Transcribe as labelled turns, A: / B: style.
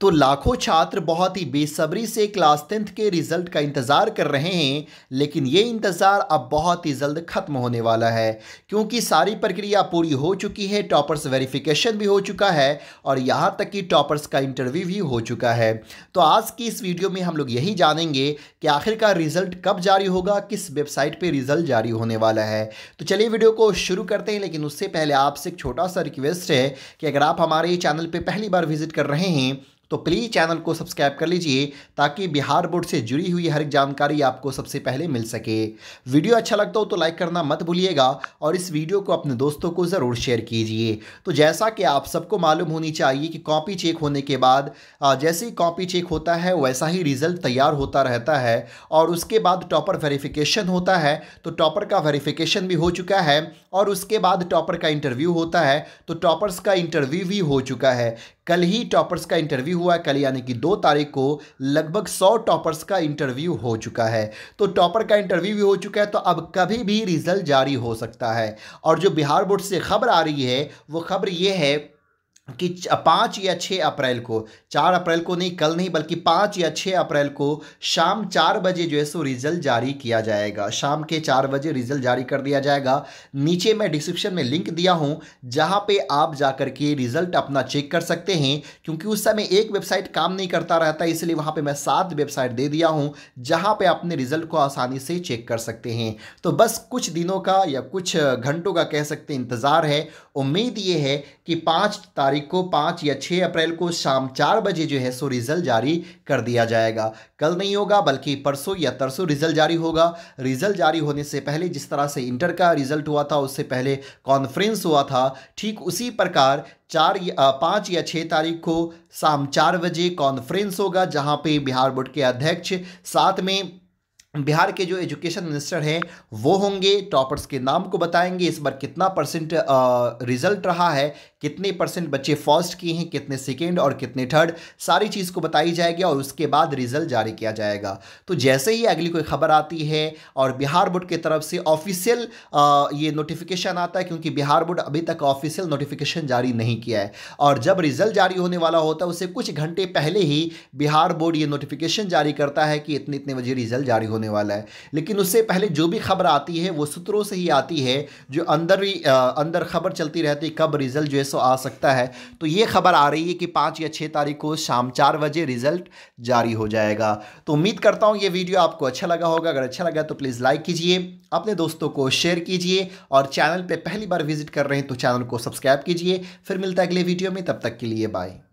A: तो लाखों छात्र बहुत ही बेसब्री से क्लास टेंथ के रिजल्ट का इंतज़ार कर रहे हैं लेकिन ये इंतज़ार अब बहुत ही जल्द ख़त्म होने वाला है क्योंकि सारी प्रक्रिया पूरी हो चुकी है टॉपर्स वेरिफिकेशन भी हो चुका है और यहाँ तक कि टॉपर्स का इंटरव्यू भी हो चुका है तो आज की इस वीडियो में हम लोग यही जानेंगे कि आखिरकार रिज़ल्ट कब जारी होगा किस वेबसाइट पर रिज़ल्ट जारी होने वाला है तो चलिए वीडियो को शुरू करते हैं लेकिन उससे पहले आपसे एक छोटा सा रिक्वेस्ट है कि अगर आप हमारे चैनल पर पहली बार विजिट कर रहे हैं तो प्लीज़ चैनल को सब्सक्राइब कर लीजिए ताकि बिहार बोर्ड से जुड़ी हुई हर एक जानकारी आपको सबसे पहले मिल सके वीडियो अच्छा लगता हो तो लाइक करना मत भूलिएगा और इस वीडियो को अपने दोस्तों को ज़रूर शेयर कीजिए तो जैसा कि आप सबको मालूम होनी चाहिए कि कॉपी चेक होने के बाद जैसे ही कॉपी चेक होता है वैसा ही रिजल्ट तैयार होता रहता है और उसके बाद टॉपर वेरीफिकेशन होता है तो टॉपर का वेरीफिकेशन भी हो चुका है और उसके बाद टॉपर का इंटरव्यू होता है तो टॉपर्स का इंटरव्यू भी हो चुका है कल ही टॉपर्स का इंटरव्यू हुआ है कल यानी कि दो तारीख को लगभग सौ टॉपर्स का इंटरव्यू हो चुका है तो टॉपर का इंटरव्यू भी हो चुका है तो अब कभी भी रिजल्ट जारी हो सकता है और जो बिहार बोर्ड से खबर आ रही है वो खबर ये है कि पाँच या छः अप्रैल को चार अप्रैल को नहीं कल नहीं बल्कि पाँच या छः अप्रैल को शाम चार बजे जो है सो रिज़ल्ट जारी किया जाएगा शाम के चार बजे रिज़ल्ट जारी कर दिया जाएगा नीचे मैं डिस्क्रिप्शन में लिंक दिया हूँ जहाँ पे आप जाकर के रिज़ल्ट अपना चेक कर सकते हैं क्योंकि उस समय एक वेबसाइट काम नहीं करता रहता इसलिए वहाँ पर मैं सात वेबसाइट दे दिया हूँ जहाँ पर अपने रिज़ल्ट को आसानी से चेक कर सकते हैं तो बस कुछ दिनों का या कुछ घंटों का कह सकते इंतज़ार है उम्मीद ये है कि पाँच तारीख तारीख को पाँच या छः अप्रैल को शाम चार बजे जो है सो रिजल्ट जारी कर दिया जाएगा कल नहीं होगा बल्कि परसों या तरसों रिजल्ट जारी होगा रिजल्ट जारी होने से पहले जिस तरह से इंटर का रिजल्ट हुआ था उससे पहले कॉन्फ्रेंस हुआ था ठीक उसी प्रकार चार या पाँच या छः तारीख को शाम चार बजे कॉन्फ्रेंस होगा जहाँ पर बिहार बोर्ड के अध्यक्ष साथ में बिहार के जो एजुकेशन मिनिस्टर हैं वो होंगे टॉपर्स के नाम को बताएंगे इस बार कितना परसेंट रिजल्ट रहा है कितने परसेंट बच्चे फर्स्ट किए हैं कितने सेकेंड और कितने थर्ड सारी चीज़ को बताई जाएगी और उसके बाद रिजल्ट जारी किया जाएगा तो जैसे ही अगली कोई खबर आती है और बिहार बोर्ड की तरफ से ऑफिशियल ये नोटिफिकेशन आता है क्योंकि बिहार बोर्ड अभी तक ऑफिशियल नोटिफिकेशन जारी नहीं किया है और जब रिजल्ट जारी होने वाला होता है उसे कुछ घंटे पहले ही बिहार बोर्ड ये नोटिफिकेशन जारी करता है कि इतने इतने बजे रिजल्ट जारी होने वाला है लेकिन उससे पहले जो भी खबर आती है वो सूत्रों से ही आती है जो अंदर ही अंदर खबर चलती रहती है कब रिजल्ट जो है सौ आ सकता है तो ये खबर आ रही है कि पाँच या छः तारीख को शाम चार बजे रिजल्ट जारी हो जाएगा तो उम्मीद करता हूँ ये वीडियो आपको अच्छा लगा होगा अगर अच्छा लगा तो प्लीज़ लाइक कीजिए अपने दोस्तों को शेयर कीजिए और चैनल पर पहली बार विजिट कर रहे हैं तो चैनल को सब्सक्राइब कीजिए फिर मिलता है अगले वीडियो में तब तक के लिए बाय